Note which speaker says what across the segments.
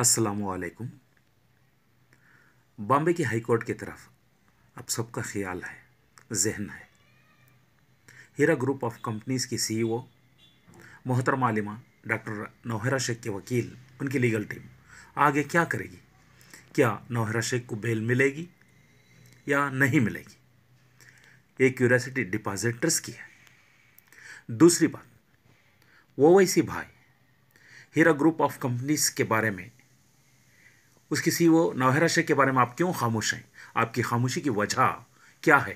Speaker 1: असलकुम बॉम्बे की high court की तरफ अब सबका ख्याल है जहन है हीरा ग्रुप ऑफ कंपनीज़ की सीईओ e मोहतरमा आलिमा डॉक्टर नौहरा शेख के वकील उनकी लीगल टीम आगे क्या करेगी क्या नौहरा शेख को बेल मिलेगी या नहीं मिलेगी ये क्यूरियासिटी डिपॉजिटर्स की है दूसरी बात ओवैसी भाई हीरा ग्रुप ऑफ कंपनीज़ के बारे में उस किसी वो नौहरा शेख के बारे में आप क्यों खामोश हैं आपकी खामोशी की वजह क्या है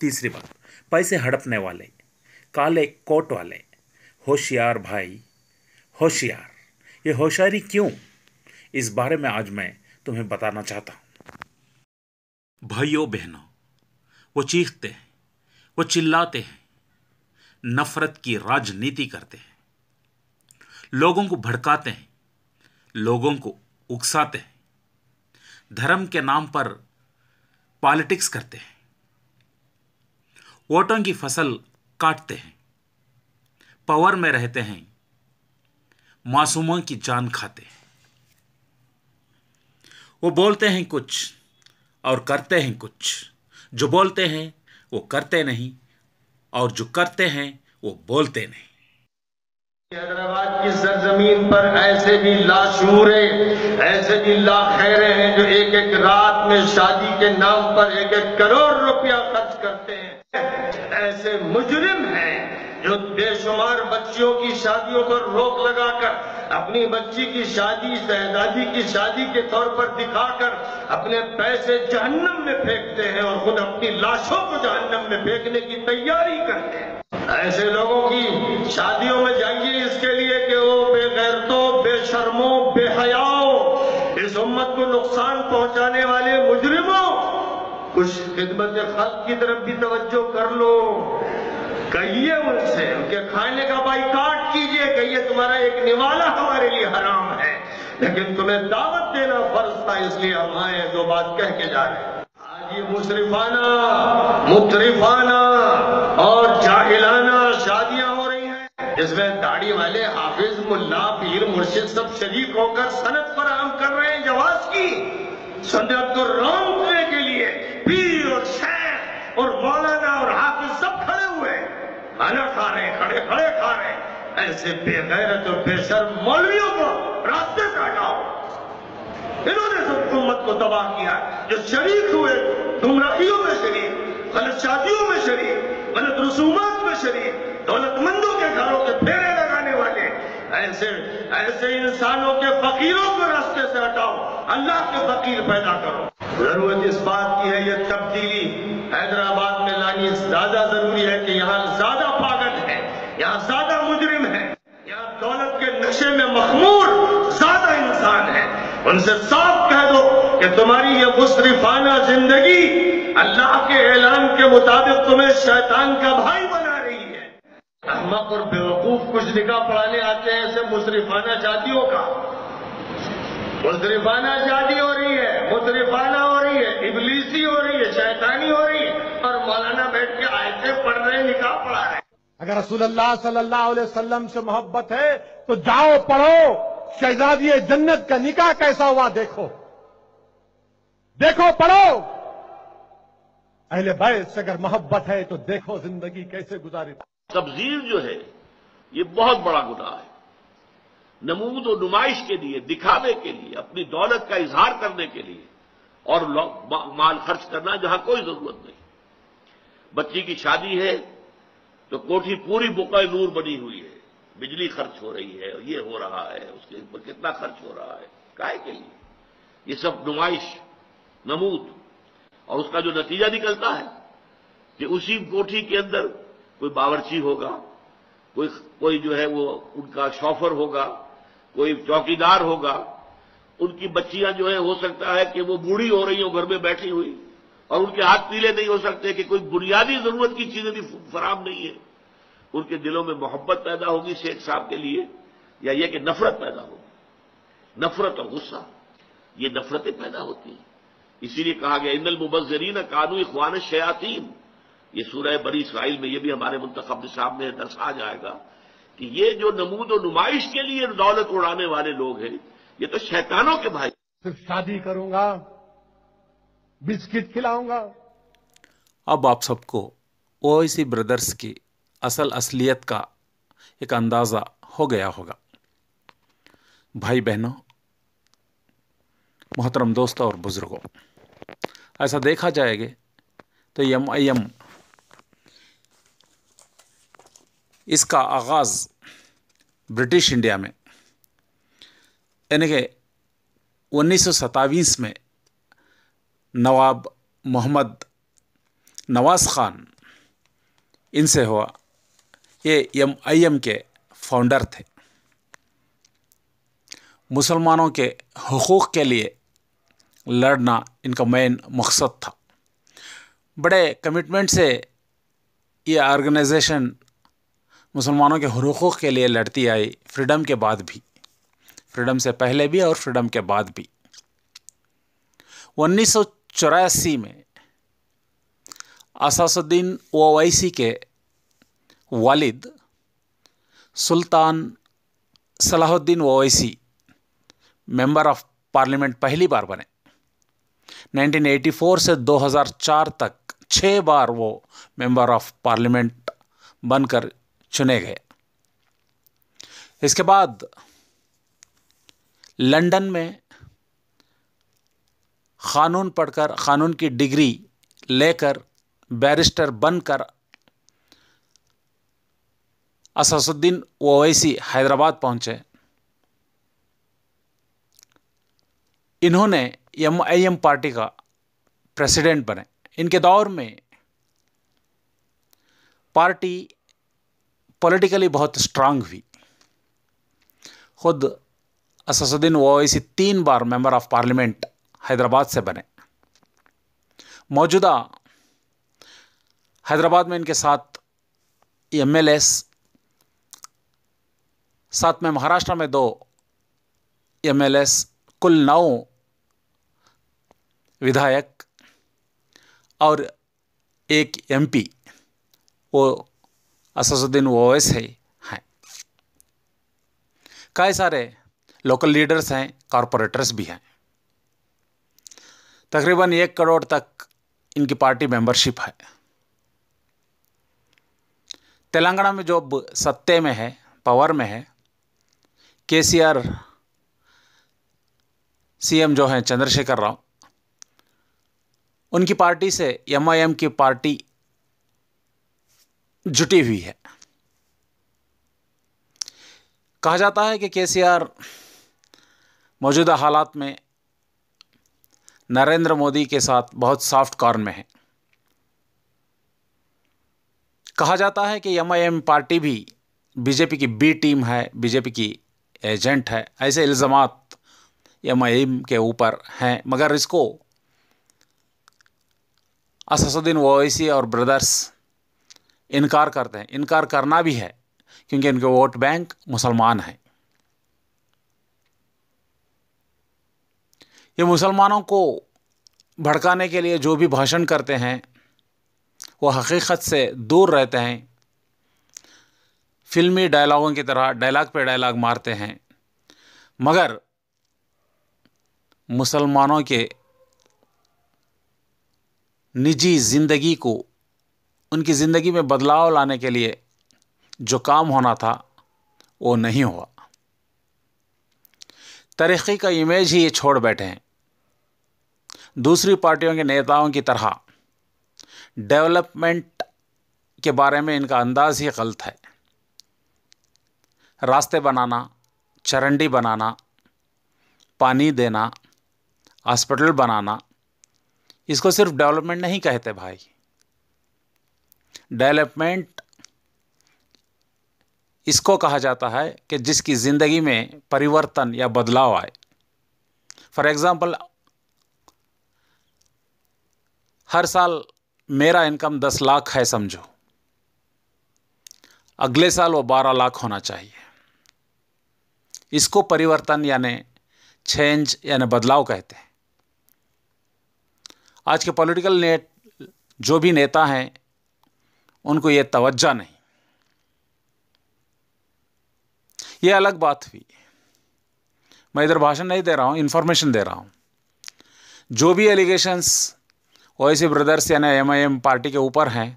Speaker 1: तीसरी बात पैसे हड़पने वाले काले कोट वाले होशियार भाई होशियार ये होशियारी क्यों इस बारे में आज मैं तुम्हें बताना चाहता हूँ भाइयों बहनों वो चीखते हैं वो चिल्लाते हैं नफरत की राजनीति करते हैं लोगों को भड़काते हैं लोगों को उकसाते हैं धर्म के नाम पर पॉलिटिक्स करते हैं वोटों की फसल काटते हैं पावर में रहते हैं मासूमों की जान खाते हैं वो बोलते हैं कुछ और करते हैं कुछ जो बोलते हैं वो करते नहीं और जो करते हैं वो बोलते नहीं हैदराबाद
Speaker 2: की सरजमीन पर ऐसे भी लाशूर है ऐसे भी लाखैरे हैं जो एक एक रात में शादी के नाम पर एक एक करोड़ रुपया खर्च करते हैं ऐसे मुजरिम हैं जो बेशुमार बच्चियों की शादियों पर रोक लगाकर अपनी बच्ची की शादी शहजादी की शादी के तौर पर दिखाकर अपने पैसे जहन्नम में फेंकते हैं और खुद अपनी लाशों को जहन्नम में फेंकने की तैयारी करते हैं ऐसे लोगों की शादियों में जाइए इसके लिए कि वो बेगैरतों बेशर्मों बेहयाओं इस उम्मत को नुकसान पहुंचाने वाले मुजरिमों कुछ खिदमत खल की तरफ भी तवज्जो कर लो कहिए उनसे उनके खाने का बाई काट कीजिए कहिए तुम्हारा एक निवाला हमारे लिए हराम है लेकिन तुम्हें दावत देना फर्ज था इसलिए हम आए जो बात कह के जा रहे हैं आज ये मुशरिफाना मुतरिफाना और जाहिला जिसमें दाढ़ी वाले हाफिज मुल्ला पीर मुर्शिद सब शरीक होकर सनत पर आम कर रहे हैं जवाब की सनत को रोकने के लिए पीर और शेख और मौलाना और हाफिज सब खड़े हुए खाना खा रहे खड़े खड़े खा रहे ऐसे बेगैरत और बेसर मौलवियों को रास्ते से हटाओ इन्होंने सब उम्मत को तबाह किया जो शरीक हुए गुमराहियों में शरीक गलत शादियों में शरीक गलत रसूमात में शरीक दौलतमंद घरों के फेरे लगाने वाले ऐसे ऐसे इंसानों के फकीरों को रास्ते से हटाओ अल्लाह के फकीर पैदा करो जरूरत इस बात की है ये तब्दीली हैदराबाद में लानी ज्यादा जरूरी है कि यहाँ ज्यादा पागल है यहाँ ज्यादा मुजरिम है यहाँ दौलत के नशे में मखमूर ज्यादा इंसान है उनसे साफ कह दो कि तुम्हारी ये मुशरफाना जिंदगी अल्लाह के ऐलान के मुताबिक तुम्हें शैतान का भाई बना अहमक और बेवकूफ कुछ निकाह पढ़ाने आते हैं ऐसे मुशरिफाना जातियों का मुशरिफाना जाति हो रही है मुशरिफाना हो रही है इबलीसी हो रही है शैतानी हो रही है और मौलाना बैठ के आयते पढ़ रहे निकाह पढ़ा रहे अगर
Speaker 3: अल्लाह सल्लल्लाहु अलैहि वसल्लम से मोहब्बत है तो जाओ पढ़ो शहजादी जन्नत का निकाह कैसा हुआ देखो देखो पढ़ो अहले बैत से अगर मोहब्बत है तो देखो जिंदगी कैसे गुजारी तबजीर जो है ये बहुत बड़ा गुना है नमूद और नुमाइश के लिए दिखावे के लिए अपनी दौलत का इजहार करने के लिए और माल खर्च करना जहां कोई जरूरत नहीं बच्ची की शादी है तो कोठी पूरी बुकाई नूर बनी हुई है बिजली खर्च हो रही है ये हो रहा है उसके ऊपर कितना खर्च हो रहा है काय के लिए ये सब नुमाइश नमूद और उसका जो नतीजा निकलता है कि उसी कोठी के अंदर कोई बावरची होगा कोई कोई जो है वो उनका शॉफर होगा कोई चौकीदार होगा उनकी बच्चियां जो है हो सकता है कि वो बूढ़ी हो रही हो घर में बैठी हुई और उनके हाथ पीले नहीं हो सकते कि कोई बुनियादी जरूरत की चीजें भी फराम नहीं है उनके दिलों में मोहब्बत पैदा होगी शेख साहब के लिए या यह कि नफरत पैदा होगी नफरत और गुस्सा ये नफरतें पैदा होती हैं इसीलिए कहा गया इंदल मुबजरीन कानू इखवान शयातीन ये सूरह बड़ी इसराइल में ये भी हमारे मुंतब निसाब में दर्शा जाएगा कि ये जो नमूद और नुमाइश के लिए दौलत उड़ाने वाले लोग हैं ये तो शैतानों के भाई सिर्फ शादी करूंगा बिस्किट खिलाऊंगा
Speaker 1: अब आप सबको ओ इसी ब्रदर्स की असल असलियत का एक अंदाजा हो गया होगा भाई बहनों मोहतरम दोस्तों और बुजुर्गों ऐसा देखा जाएगा तो यम आई एम इसका आगाज़ ब्रिटिश इंडिया में यानी कि उन्नीस में नवाब मोहम्मद नवाज़ ख़ान इनसे हुआ ये एम आई एम के फाउंडर थे मुसलमानों के हकूक़ के लिए लड़ना इनका मेन मकसद था बड़े कमिटमेंट से ये ऑर्गेनाइजेशन मुसलमानों के हरूक़ के लिए लड़ती आई फ्रीडम के बाद भी फ्रीडम से पहले भी और फ्रीडम के बाद भी उन्नीस में असासुद्दीन ओवैसी के वालिद Sultan Salahuddin Owaisi member of parliament पहली बार बने 1984 से 2004 तक छः बार वो मेंबर ऑफ पार्लियामेंट बनकर चुने गए इसके बाद लंदन में क़ानून पढ़कर क़ानून की डिग्री लेकर बैरिस्टर बनकर असदुद्दीन ओवैसी हैदराबाद पहुंचे इन्होंने एम आई एम पार्टी का प्रेसिडेंट बने इनके दौर में पार्टी पॉलिटिकली बहुत स्ट्रांग हुई खुद असदुद्दीन ओवैसी तीन बार मेंबर ऑफ पार्लियामेंट हैदराबाद से बने मौजूदा हैदराबाद में इनके साथ एम एल एस साथ में महाराष्ट्र में दो एम एल एस कुल नौ विधायक और एक एमपी वो असदुद्दीन ओवैस है हैं हाँ। कई सारे लोकल लीडर्स हैं कॉरपोरेटर्स भी हैं तकरीबन एक करोड़ तक इनकी पार्टी मेंबरशिप है तेलंगाना में जो अब सत्ते में है पावर में है के सी आर सीएम जो हैं चंद्रशेखर राव उनकी पार्टी से एम आई एम की पार्टी जुटी हुई है कहा जाता है कि केसीआर मौजूदा हालात में नरेंद्र मोदी के साथ बहुत सॉफ्ट कॉर्न में है कहा जाता है कि एम पार्टी भी बीजेपी की बी टीम है बीजेपी की एजेंट है ऐसे इल्ज़ामात एम के ऊपर हैं मगर इसको असदुद्दीन ओवैसी और ब्रदर्स इनकार करते हैं इनकार करना भी है क्योंकि इनके वोट बैंक मुसलमान हैं ये मुसलमानों को भड़काने के लिए जो भी भाषण करते हैं वो हकीकत से दूर रहते हैं फिल्मी डायलॉगों की तरह डायलॉग पे डायलॉग मारते हैं मगर मुसलमानों के निजी ज़िंदगी को उनकी ज़िंदगी में बदलाव लाने के लिए जो काम होना था वो नहीं हुआ तरक्की का इमेज ही ये छोड़ बैठे हैं दूसरी पार्टियों के नेताओं की तरह डेवलपमेंट के बारे में इनका अंदाज ही गलत है रास्ते बनाना चरंडी बनाना पानी देना हॉस्पिटल बनाना इसको सिर्फ डेवलपमेंट नहीं कहते भाई डेवलपमेंट इसको कहा जाता है कि जिसकी ज़िंदगी में परिवर्तन या बदलाव आए फॉर एग्ज़ाम्पल हर साल मेरा इनकम दस लाख है समझो अगले साल वो बारह लाख होना चाहिए इसको परिवर्तन यानि चेंज यानि बदलाव कहते हैं आज के पॉलिटिकल नेट जो भी नेता हैं उनको ये तवज्जा नहीं ये अलग बात हुई मैं इधर भाषण नहीं दे रहा हूँ इन्फॉर्मेशन दे रहा हूँ जो भी एलिगेशंस ओएसी ब्रदर्स यानी एम आई एम पार्टी के ऊपर हैं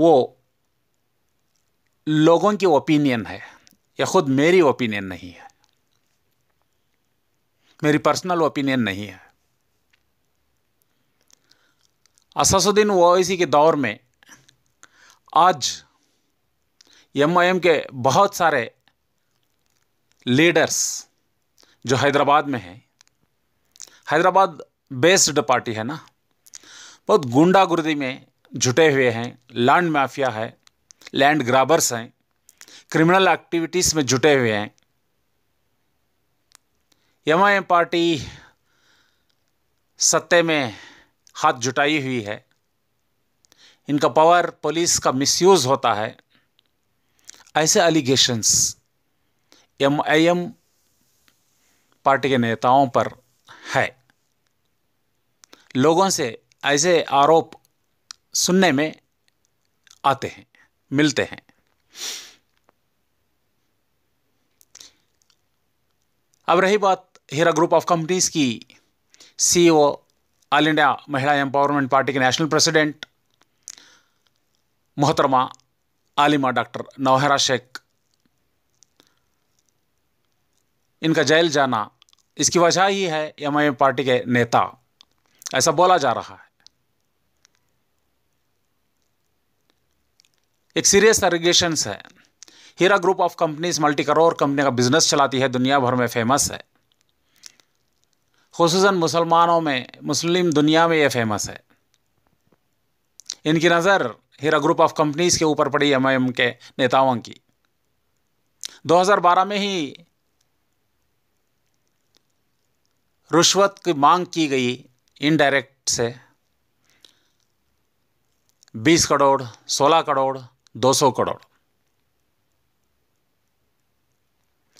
Speaker 1: वो लोगों की ओपिनियन है या ख़ुद मेरी ओपिनियन नहीं है मेरी पर्सनल ओपिनियन नहीं है असदुद्दीन ओवैसी के दौर में आज एम आई एम के बहुत सारे लीडर्स जो हैदराबाद में हैं हैदराबाद बेस्ड पार्टी है ना बहुत गुंडागुर्दी में जुटे हुए हैं लैंड माफिया है लैंड ग्राबर्स हैं क्रिमिनल एक्टिविटीज़ में जुटे हुए हैं एम आई एम पार्टी सत्ते में हाथ जुटाई हुई है इनका पावर पुलिस का मिसयूज़ होता है ऐसे allegations M I M party के नेताओं पर है लोगों से ऐसे आरोप सुनने में आते हैं मिलते हैं अब रही बात हीरा ग्रुप ऑफ कंपनीज की CEO all India Mahila empowerment party के नेशनल प्रेसिडेंट मोहतरमा आलिमा डॉक्टर नौहरा शेख इनका जेल जाना इसकी वजह ही है एम आई एम पार्टी के नेता ऐसा बोला जा रहा है एक सीरियस एलिगेशंस है Heera group of companies multi crore company का बिजनेस चलाती है दुनिया भर में फेमस है खसूस मुसलमानों में मुस्लिम दुनिया में ये फेमस है इनकी नज़र हीरा ग्रुप ऑफ कंपनीज़ के ऊपर पड़ी एम के नेताओं की 2012 में ही रुश्वत की मांग की गई इनडायरेक्ट से 20 करोड़ 16 करोड़ 200 करोड़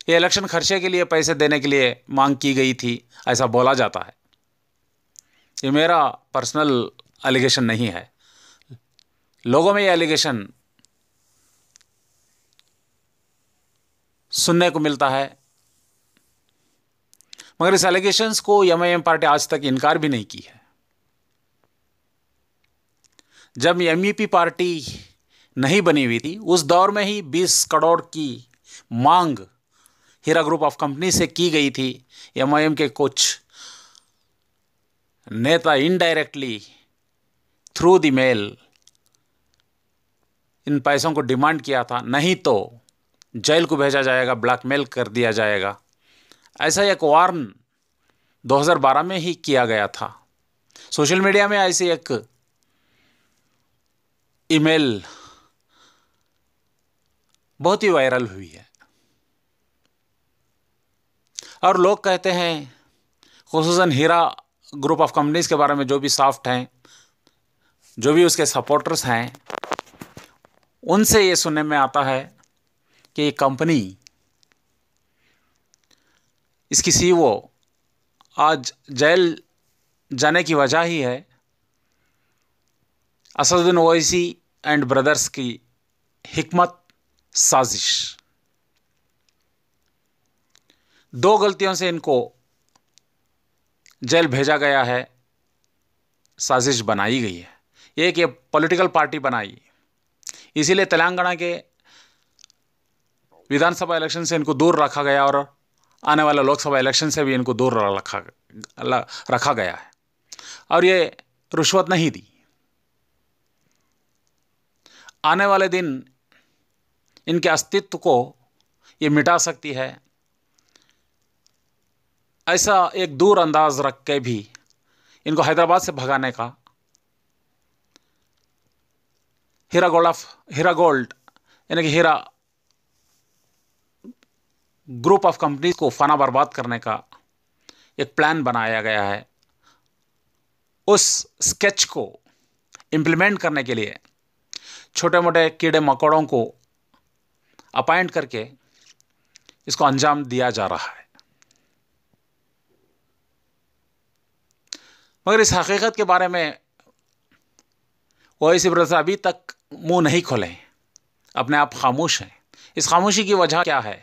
Speaker 1: ये इलेक्शन खर्चे के लिए पैसे देने के लिए मांग की गई थी ऐसा बोला जाता है ये मेरा पर्सनल एलिगेशन नहीं है लोगों में ये एलिगेशन सुनने को मिलता है मगर इस एलिगेशंस को एम पार्टी आज तक इनकार भी नहीं की है जब एम e पार्टी नहीं बनी हुई थी उस दौर में ही 20 करोड़ की मांग हीरा ग्रुप ऑफ कंपनी से की गई थी एम के कुछ नेता इनडायरेक्टली थ्रू द मेल इन पैसों को डिमांड किया था नहीं तो जेल को भेजा जाएगा ब्लैकमेल कर दिया जाएगा ऐसा एक वार्न 2012 में ही किया गया था सोशल मीडिया में ऐसी एक ईमेल बहुत ही वायरल हुई है और लोग कहते हैं खसूस हीरा ग्रुप ऑफ कंपनीज़ के बारे में जो भी सॉफ्ट हैं जो भी उसके सपोर्टर्स हैं उनसे ये सुनने में आता है कि ये कंपनी इसकी सीईओ e आज जेल जाने की वजह ही है असदुद्दीन ओवैसी एंड ब्रदर्स की हमत साजिश दो गलतियों से इनको जेल भेजा गया है साजिश बनाई गई है एक ये पॉलिटिकल पार्टी बनाई इसीलिए तेलंगाना के विधानसभा इलेक्शन से इनको दूर रखा गया और आने वाले लोकसभा इलेक्शन से भी इनको दूर रखा रखा गया है और ये रिश्वत नहीं दी आने वाले दिन इनके अस्तित्व को ये मिटा सकती है ऐसा एक दूर अंदाज रख के भी इनको हैदराबाद से भगाने का Heera gold of Heera gold यानी कि हीरा ग्रुप ऑफ कंपनीज को फना बर्बाद करने का एक प्लान बनाया गया है उस स्केच को इम्प्लीमेंट करने के लिए छोटे मोटे कीड़े मकोड़ों को अपॉइंट करके इसको अंजाम दिया जा रहा है मगर इस हकीकत के बारे में वही ब्रदर्स अभी तक मुंह नहीं खोले अपने आप खामोश हैं इस खामोशी की वजह क्या है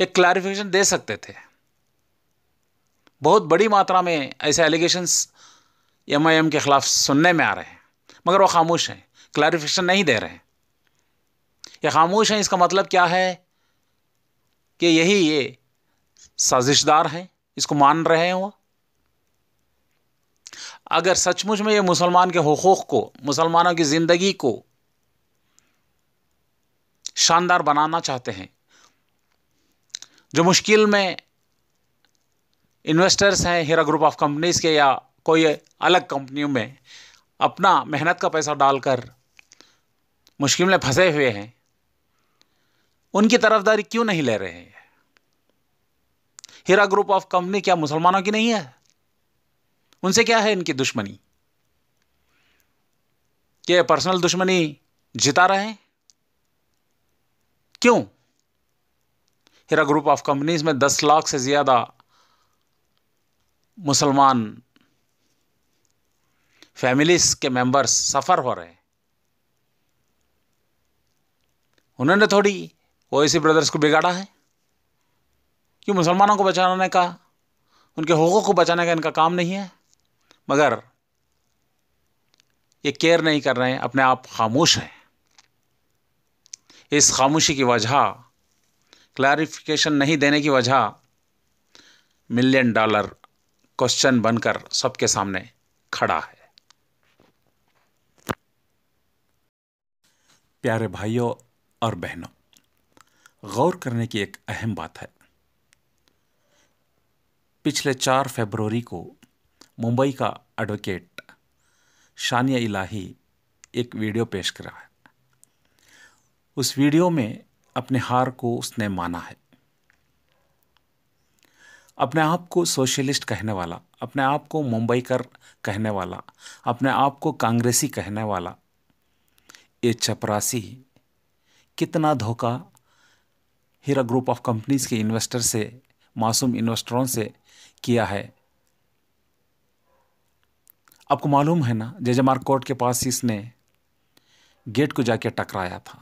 Speaker 1: एक क्लैरिफिकेशन दे सकते थे बहुत बड़ी मात्रा में ऐसे एलिगेशंस एम आई एम के खिलाफ सुनने में आ रहे हैं मगर वो खामोश हैं क्लैरिफिकेशन नहीं दे रहे हैं ये खामोश हैं इसका मतलब क्या है कि यही ये साजिशदार हैं इसको मान रहे हैं वो अगर सचमुच में ये मुसलमान के हकूक़ को मुसलमानों की ज़िंदगी को शानदार बनाना चाहते हैं जो मुश्किल में इन्वेस्टर्स हैं हीरा ग्रुप ऑफ कंपनीज़ के या कोई अलग कंपनियों में अपना मेहनत का पैसा डालकर मुश्किल में फंसे हुए हैं उनकी तरफदारी क्यों नहीं ले रहे हैं हीरा ग्रुप ऑफ कंपनी क्या मुसलमानों की नहीं है उनसे क्या है इनकी दुश्मनी क्या पर्सनल दुश्मनी जिता रहे हैं क्यों हीरा ग्रुप ऑफ कंपनीज में दस लाख से ज़्यादा मुसलमान फैमिलीज के मेंबर्स सफ़र हो रहे हैं उन्होंने थोड़ी ओएसी ब्रदर्स को बिगाड़ा है कि मुसलमानों को बचाने का उनके हकों को बचाने का इनका काम नहीं है मगर ये केयर नहीं कर रहे हैं अपने आप खामोश हैं इस खामोशी की वजह क्लैरिफिकेशन नहीं देने की वजह मिलियन डॉलर क्वेश्चन बनकर सबके सामने खड़ा है प्यारे भाइयों और बहनों गौर करने की एक अहम बात है पिछले चार फेबरवरी को मुंबई का एडवोकेट शानिया इलाही एक वीडियो पेश करा है उस वीडियो में अपने हार को उसने माना है अपने आप को सोशलिस्ट कहने वाला अपने आप को मुंबई कर कहने वाला अपने आप को कांग्रेसी कहने वाला ये चपरासी कितना धोखा हीरा ग्रुप ऑफ कंपनीज के इन्वेस्टर से मासूम इन्वेस्टरों से किया है आपको मालूम है ना जेजेमार कोर्ट के पास इसने गेट को जाके टकराया था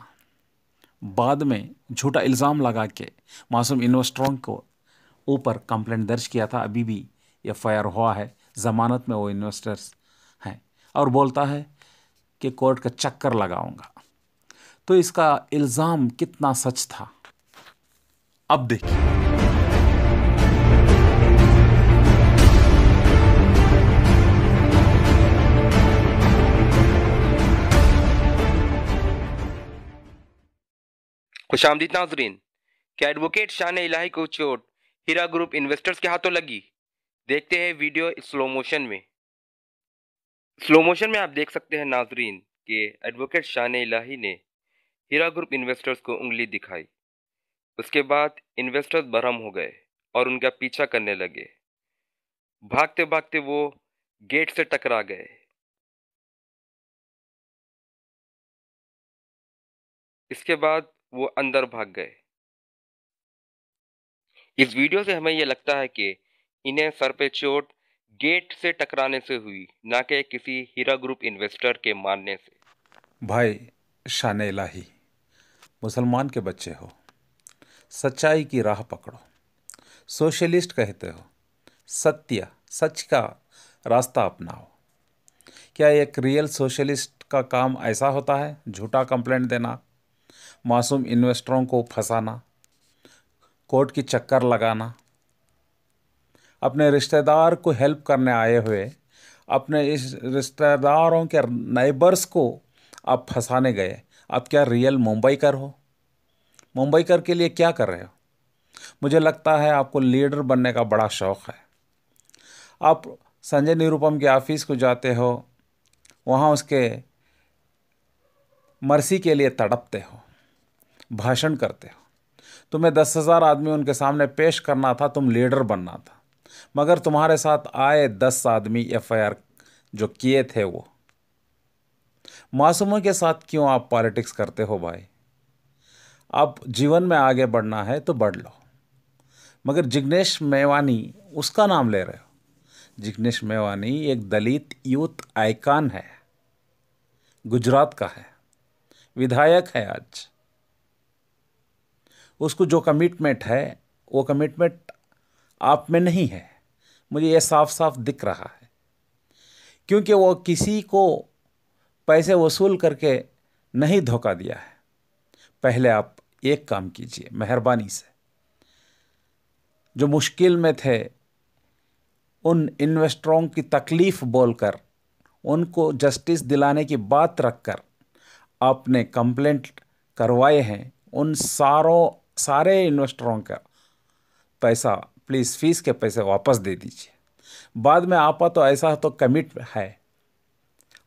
Speaker 1: बाद में झूठा इल्ज़ाम लगा के मासूम इन्वेस्टरों को ऊपर कंप्लेंट दर्ज किया था अभी भी एफ आई आर हुआ है ज़मानत में वो इन्वेस्टर्स हैं और बोलता है कि कोर्ट का चक्कर लगाऊंगा तो इसका इल्ज़ाम कितना सच था अब देखिए
Speaker 2: खुश आमदीद नाजरीन क्या एडवोकेट शान इलाही को चोट हीरा ग्रुप इन्वेस्टर्स के हाथों लगी देखते हैं वीडियो स्लो मोशन में स्लो मोशन में आप देख सकते हैं नाजरीन के एडवोकेट शान इलाही ने हीरा ग्रुप इन्वेस्टर्स को उंगली दिखाई उसके बाद इन्वेस्टर्स भरम हो गए और उनका पीछा करने लगे भागते भागते वो गेट से टकरा गए इसके बाद वो अंदर भाग गए इस वीडियो से हमें यह लगता है कि इन्हें सर पे चोट गेट से टकराने से हुई ना कि किसी हीरा ग्रुप इन्वेस्टर के मानने से
Speaker 1: भाई शान इलाही मुसलमान के बच्चे हो सच्चाई की राह पकड़ो सोशलिस्ट कहते हो सत्य सच का रास्ता अपनाओ क्या एक रियल सोशलिस्ट का काम ऐसा होता है झूठा कंप्लेंट देना मासूम इन्वेस्टरों को फंसाना कोर्ट की चक्कर लगाना अपने रिश्तेदार को हेल्प करने आए हुए अपने इस रिश्तेदारों के नेबर्स को आप फंसाने गए आप क्या रियल मुंबई कर हो मुंबई कर के लिए क्या कर रहे हो मुझे लगता है आपको लीडर बनने का बड़ा शौक़ है आप संजय निरुपम के ऑफिस को जाते हो वहाँ उसके मर्सी के लिए तड़पते हो भाषण करते हो तुम्हें दस हज़ार आदमी उनके सामने पेश करना था तुम लीडर बनना था मगर तुम्हारे साथ आए दस आदमी एफ जो किए थे वो मासूमों के साथ क्यों आप पॉलिटिक्स करते हो भाई आप जीवन में आगे बढ़ना है तो बढ़ लो मगर जिग्नेश मेवानी उसका नाम ले रहे हो जिग्नेश मेवानी एक दलित यूथ आइकान है गुजरात का है विधायक है आज उसको जो कमिटमेंट है वो कमिटमेंट आप में नहीं है मुझे ये साफ साफ दिख रहा है क्योंकि वो किसी को पैसे वसूल करके नहीं धोखा दिया है पहले आप एक काम कीजिए मेहरबानी से जो मुश्किल में थे उन इन्वेस्टरों की तकलीफ़ बोलकर उनको जस्टिस दिलाने की बात रखकर आपने कंप्लेंट करवाए हैं उन सारों सारे इन्वेस्टरों का पैसा प्लीज़ फीस के पैसे वापस दे दीजिए बाद में आपा तो ऐसा तो कमिट है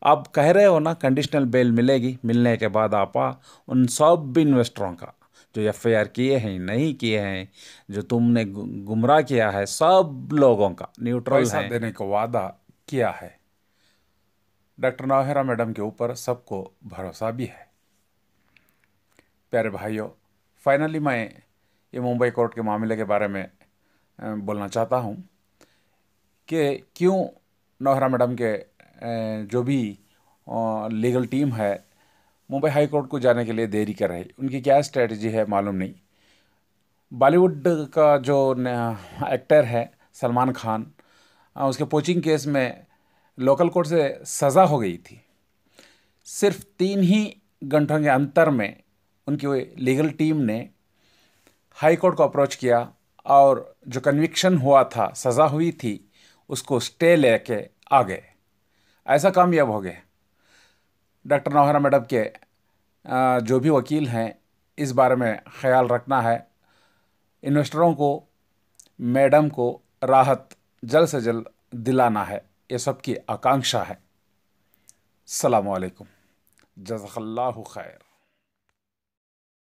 Speaker 1: आप कह रहे हो ना कंडीशनल बेल मिलेगी मिलने के बाद आपा उन सब इन्वेस्टरों का जो एफ किए हैं नहीं किए हैं जो तुमने गुमराह किया है सब लोगों का न्यूट्रल पैसा देने का वादा किया है डॉक्टर नौहेरा मैडम के ऊपर सबको भरोसा भी है प्यारे भाइयों फाइनली मैं ये मुंबई कोर्ट के मामले के बारे में बोलना चाहता हूँ कि क्यों नौहरा मैडम के जो भी लीगल टीम है मुंबई हाई कोर्ट को जाने के लिए देरी कर रही उनकी क्या स्ट्रेटजी है मालूम नहीं बॉलीवुड का जो एक्टर है सलमान खान उसके पोचिंग केस में लोकल कोर्ट से सज़ा हो गई थी सिर्फ तीन ही घंटों के अंतर में उनकी लीगल टीम ने हाई कोर्ट को अप्रोच किया और जो कन्विक्शन हुआ था सज़ा हुई थी उसको स्टे लेके आ गए ऐसा कामयाब हो गए डॉक्टर नौहरा मैडम के जो भी वकील हैं इस बारे में ख्याल रखना है इन्वेस्टरों को मैडम को राहत जल्द से जल्द दिलाना है ये सबकी आकांक्षा है सलामकुम जज़ल्ला खैर